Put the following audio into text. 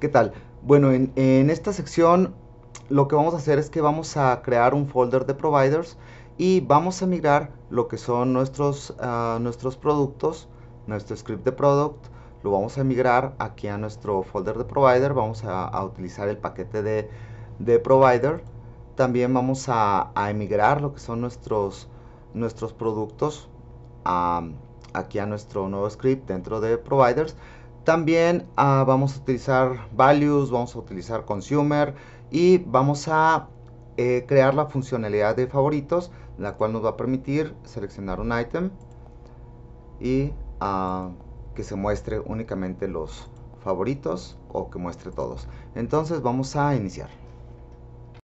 ¿Qué tal? Bueno, en, esta sección lo que vamos a hacer es que vamos a crear un folder de providers y vamos a migrar lo que son nuestros, ah, nuestros productos, nuestro script de product, lo vamos a migrar aquí a nuestro folder de provider, vamos a, utilizar el paquete de, provider, también vamos a, emigrar lo que son nuestros, nuestros productos aquí a nuestro nuevo script dentro de providers también ah, vamos a utilizar values, vamos a utilizar consumer y vamos a eh, crear la funcionalidad de favoritos, la cual nos va a permitir seleccionar un item y ah, que se muestre únicamente los favoritos o que muestre todos. Entonces vamos a iniciar.